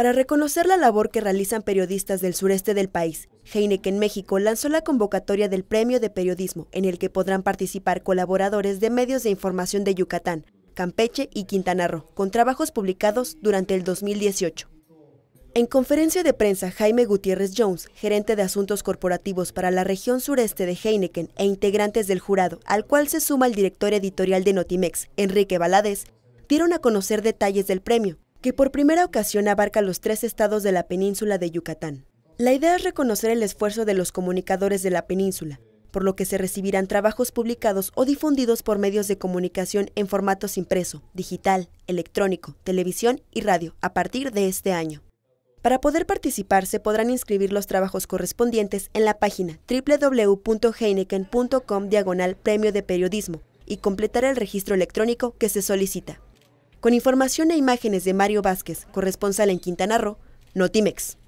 Para reconocer la labor que realizan periodistas del sureste del país, Heineken México lanzó la convocatoria del Premio de Periodismo, en el que podrán participar colaboradores de medios de información de Yucatán, Campeche y Quintana Roo, con trabajos publicados durante el 2018. En conferencia de prensa, Jaime Gutiérrez Jones, gerente de asuntos corporativos para la región sureste de Heineken e integrantes del jurado, al cual se suma el director editorial de Notimex, Enrique Balades, dieron a conocer detalles del premio, que por primera ocasión abarca los tres estados de la península de Yucatán. La idea es reconocer el esfuerzo de los comunicadores de la península, por lo que se recibirán trabajos publicados o difundidos por medios de comunicación en formatos impreso, digital, electrónico, televisión y radio a partir de este año. Para poder participar se podrán inscribir los trabajos correspondientes en la página www.heineken.com diagonal premio de periodismo y completar el registro electrónico que se solicita. Con información e imágenes de Mario Vázquez, corresponsal en Quintana Roo, Notimex.